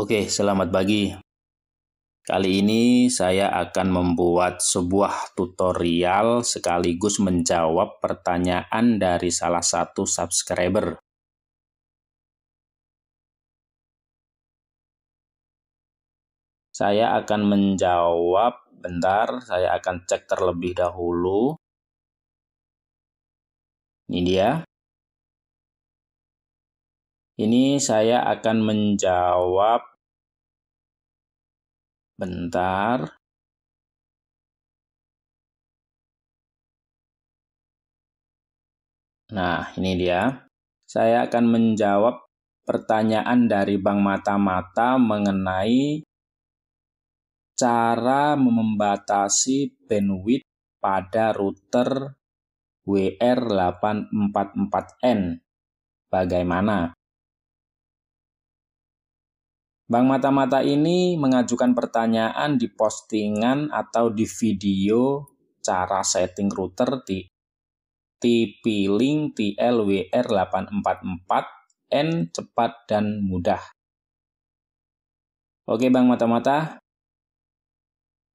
Oke, selamat pagi. Kali ini saya akan membuat sebuah tutorial sekaligus menjawab pertanyaan dari salah satu subscriber. Saya akan menjawab, bentar, saya akan cek terlebih dahulu. Ini dia. Ini saya akan menjawab Bentar. Nah, ini dia. Saya akan menjawab pertanyaan dari Bang Mata-Mata mengenai cara membatasi bandwidth pada router WR844N. Bagaimana? Bank mata-mata ini mengajukan pertanyaan di postingan atau di video cara setting router di TP-Link TLWR844 N cepat dan mudah. Oke Bang Mata-Mata,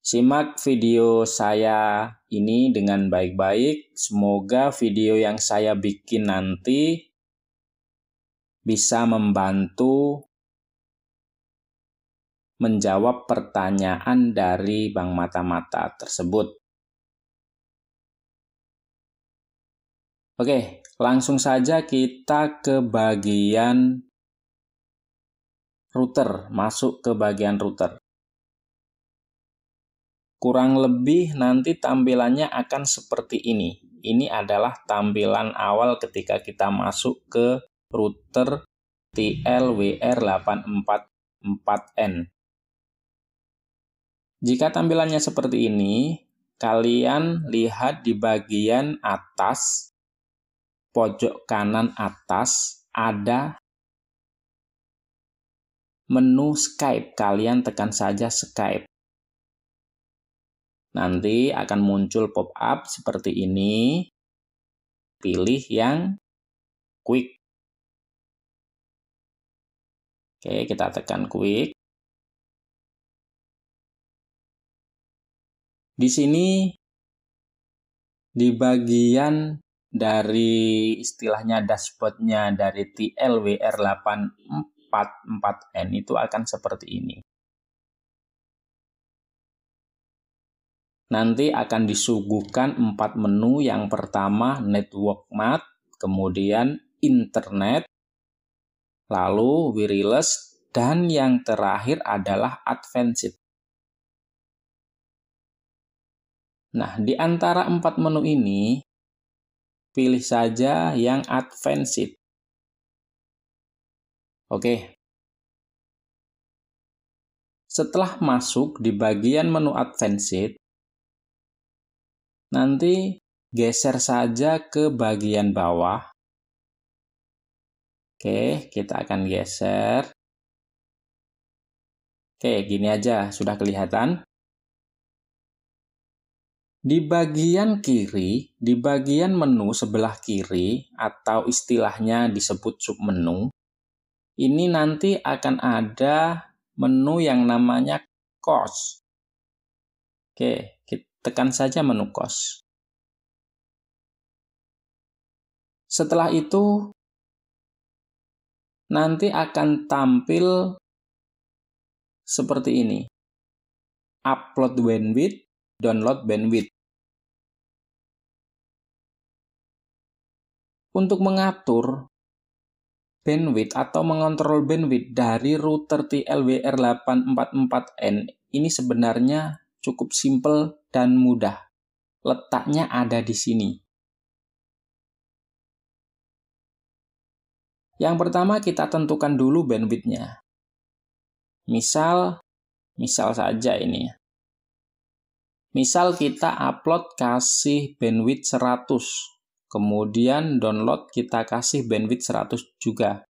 simak video saya ini dengan baik-baik. Semoga video yang saya bikin nanti bisa membantu menjawab pertanyaan dari Bang Mata-Mata tersebut. Oke, langsung saja kita ke bagian router, masuk ke bagian router. Kurang lebih nanti tampilannya akan seperti ini. Ini adalah tampilan awal ketika kita masuk ke router TLWR844N. Jika tampilannya seperti ini, kalian lihat di bagian atas, pojok kanan atas, ada menu Skype. Kalian tekan saja Skype. Nanti akan muncul pop-up seperti ini. Pilih yang quick. Oke, kita tekan quick. Di sini di bagian dari istilahnya dashboardnya dari TLWR844N itu akan seperti ini. Nanti akan disuguhkan empat menu yang pertama network mat, kemudian internet, lalu wireless, dan yang terakhir adalah advanced. Nah, di antara empat menu ini, pilih saja yang advanced. Oke. Setelah masuk di bagian menu advanced, nanti geser saja ke bagian bawah. Oke, kita akan geser. Oke, gini aja, sudah kelihatan. Di bagian kiri, di bagian menu sebelah kiri atau istilahnya disebut submenu, ini nanti akan ada menu yang namanya cost. Oke, kita tekan saja menu cost. Setelah itu, nanti akan tampil seperti ini. Upload bandwidth, download bandwidth. untuk mengatur bandwidth atau mengontrol bandwidth dari router TLWR844N ini sebenarnya cukup simple dan mudah. Letaknya ada di sini. Yang pertama kita tentukan dulu bandwidthnya. Misal, misal saja ini. Misal kita upload kasih bandwidth 100 Kemudian download kita kasih bandwidth 100 juga.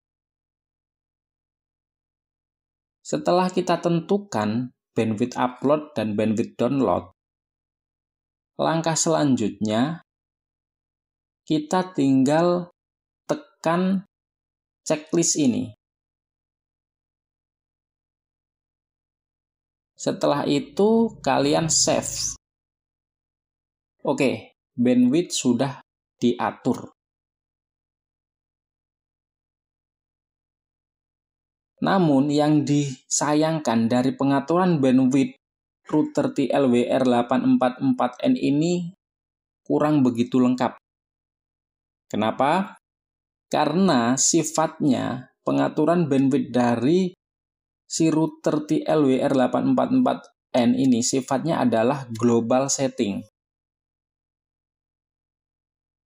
Setelah kita tentukan bandwidth upload dan bandwidth download, langkah selanjutnya kita tinggal tekan checklist ini. Setelah itu kalian save. Oke, bandwidth sudah diatur. Namun yang disayangkan dari pengaturan bandwidth router TLWR 844N ini kurang begitu lengkap. Kenapa? Karena sifatnya pengaturan bandwidth dari si router TLWR 844N ini sifatnya adalah global setting.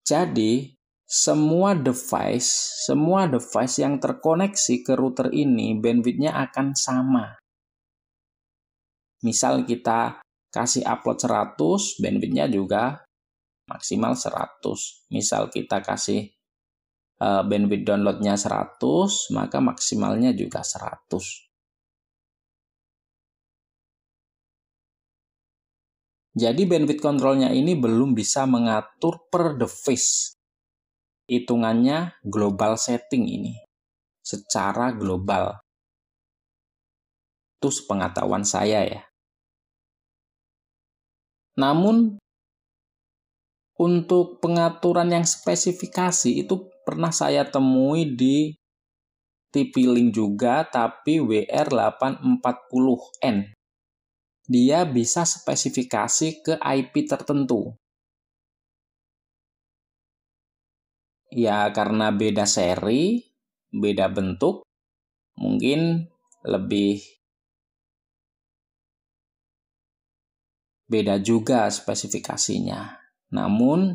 Jadi, semua device, semua device yang terkoneksi ke router ini bandwidthnya akan sama. Misal kita kasih upload 100, bandwidthnya juga maksimal 100. Misal kita kasih eh, bandwidth downloadnya 100, maka maksimalnya juga 100. Jadi bandwidth controlnya ini belum bisa mengatur per device. Hitungannya global setting ini. Secara global. Itu sepengetahuan saya ya. Namun untuk pengaturan yang spesifikasi itu pernah saya temui di TP-Link juga tapi WR840N dia bisa spesifikasi ke IP tertentu. Ya, karena beda seri, beda bentuk, mungkin lebih beda juga spesifikasinya. Namun,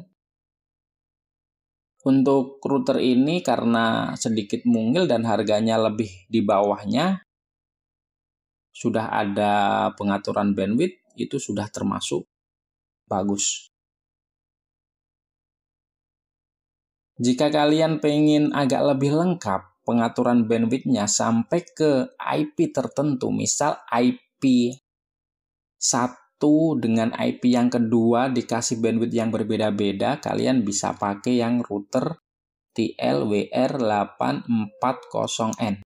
untuk router ini karena sedikit mungil dan harganya lebih di bawahnya, sudah ada pengaturan bandwidth itu sudah termasuk bagus. Jika kalian pengen agak lebih lengkap pengaturan bandwidthnya sampai ke IP tertentu, misal IP satu dengan IP yang kedua dikasih bandwidth yang berbeda-beda, kalian bisa pakai yang router TLWR840N.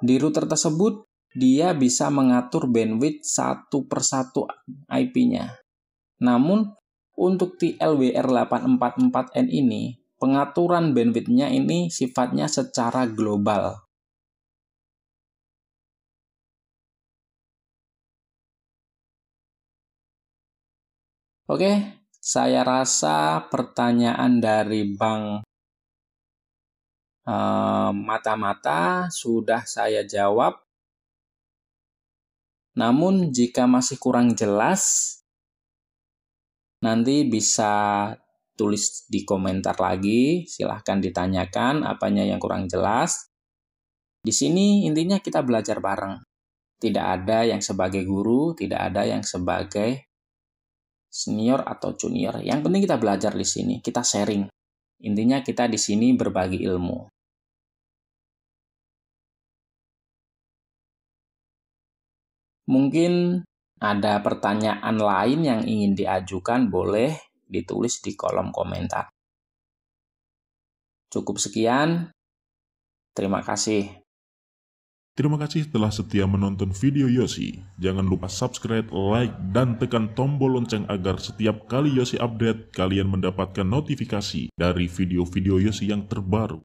Di router tersebut, dia bisa mengatur bandwidth satu persatu IP-nya. Namun, untuk TLWR844N ini, pengaturan bandwidth-nya ini sifatnya secara global. Oke, saya rasa pertanyaan dari Bang mata-mata sudah saya jawab. Namun jika masih kurang jelas, nanti bisa tulis di komentar lagi, silahkan ditanyakan apanya yang kurang jelas. Di sini intinya kita belajar bareng. Tidak ada yang sebagai guru, tidak ada yang sebagai senior atau junior. Yang penting kita belajar di sini, kita sharing. Intinya kita di sini berbagi ilmu. Mungkin ada pertanyaan lain yang ingin diajukan boleh ditulis di kolom komentar. Cukup sekian. Terima kasih. Terima kasih telah setia menonton video Yosi. Jangan lupa subscribe, like, dan tekan tombol lonceng agar setiap kali Yosi update, kalian mendapatkan notifikasi dari video-video Yosi yang terbaru.